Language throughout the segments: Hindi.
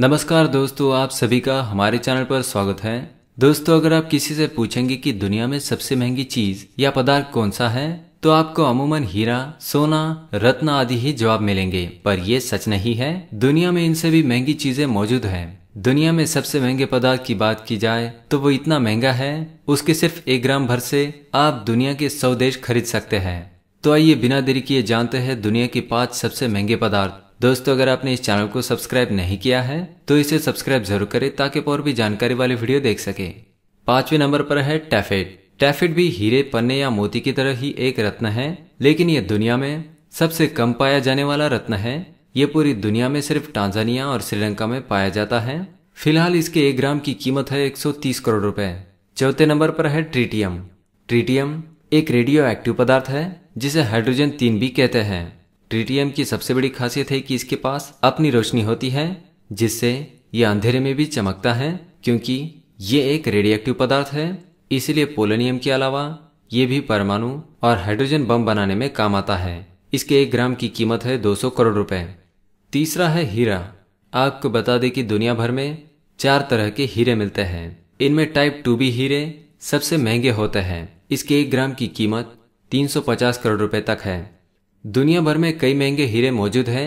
नमस्कार दोस्तों आप सभी का हमारे चैनल पर स्वागत है दोस्तों अगर आप किसी से पूछेंगे कि दुनिया में सबसे महंगी चीज या पदार्थ कौन सा है तो आपको अमूमन हीरा सोना रत्न आदि ही जवाब मिलेंगे पर यह सच नहीं है दुनिया में इनसे भी महंगी चीजें मौजूद हैं दुनिया में सबसे महंगे पदार्थ की बात की जाए तो वो इतना महंगा है उसके सिर्फ एक ग्राम भर से आप दुनिया के सौ देश खरीद सकते हैं तो आइए बिना देरी किए जानते हैं दुनिया के पांच सबसे महंगे पदार्थ दोस्तों अगर आपने इस चैनल को सब्सक्राइब नहीं किया है तो इसे सब्सक्राइब जरूर करें ताकि और भी जानकारी वाले वीडियो देख सके पांचवें नंबर पर है टैफेट टैफेट भी हीरे पन्ने या मोती की तरह ही एक रत्न है लेकिन यह दुनिया में सबसे कम पाया जाने वाला रत्न है ये पूरी दुनिया में सिर्फ टांजानिया और श्रीलंका में पाया जाता है फिलहाल इसके एक ग्राम की कीमत है 130 करोड़ रुपए चौथे नंबर पर है ट्रीटियम ट्रीटियम एक रेडियो एक्टिव पदार्थ है जिसे हाइड्रोजन तीन भी कहते हैं ट्रिटियम की सबसे बड़ी खासियत है कि इसके पास अपनी रोशनी होती है जिससे ये अंधेरे में भी चमकता है क्योंकि ये एक रेडिएक्टिव पदार्थ है इसलिए पोलोनियम के अलावा ये भी परमाणु और हाइड्रोजन बम बनाने में काम आता है इसके एक ग्राम की कीमत है 200 करोड़ रुपए तीसरा है हीरा आपको बता दें कि दुनिया भर में चार तरह के हीरे मिलते हैं इनमें टाइप टू बी हीरे सबसे महंगे होते हैं इसके एक ग्राम की कीमत 350 करोड़ रुपए तक है दुनिया भर में कई महंगे हीरे मौजूद हैं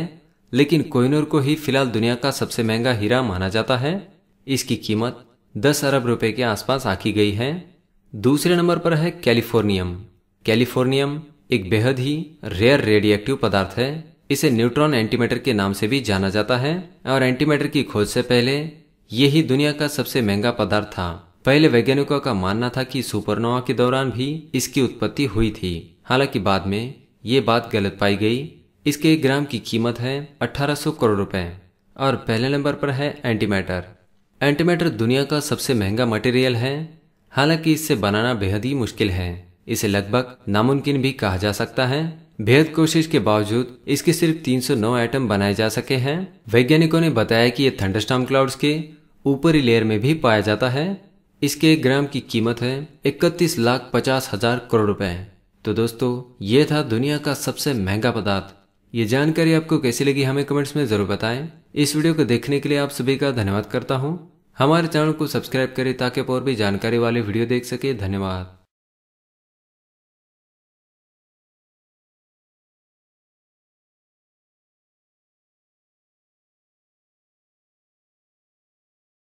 लेकिन कोहिनूर को ही फिलहाल दुनिया का सबसे महंगा हीरा माना जाता है इसकी कीमत 10 अरब रुपए के आसपास आकी गई है दूसरे नंबर पर है कैलिफोर्नियम कैलिफोर्नियम एक बेहद ही रेयर रेडिएक्टिव पदार्थ है इसे न्यूट्रॉन एंटीमेटर के नाम से भी जाना जाता है और एंटीमेटर की खोज से पहले ही दुनिया का सबसे महंगा पदार्थ था पहले वैज्ञानिकों का मानना था कि सुपरनोवा के दौरान भी इसकी उत्पत्ति हुई थी हालांकि बाद में ये बात गलत पाई गई इसके एक ग्राम की कीमत है 1800 करोड़ रुपए और पहले नंबर पर है एंटीमैटर एंटीमैटर दुनिया का सबसे महंगा मटेरियल है हालांकि इससे बनाना बेहद ही मुश्किल है इसे लगभग नामुमकिन भी कहा जा सकता है बेहद कोशिश के बावजूद इसके सिर्फ 309 आइटम बनाए जा सके हैं वैज्ञानिकों ने बताया कि यह थंडरस्टॉर्म क्लाउड्स के ऊपरी लेयर में भी पाया जाता है इसके एक ग्राम की कीमत है इकतीस लाख पचास हजार करोड़ रुपए तो दोस्तों ये था दुनिया का सबसे महंगा पदार्थ ये जानकारी आपको कैसी लगी हमें कमेंट्स में ज़रूर बताएं इस वीडियो को देखने के लिए आप सभी का धन्यवाद करता हूँ हमारे चैनल को सब्सक्राइब करें ताकि और भी जानकारी वाले वीडियो देख सके धन्यवाद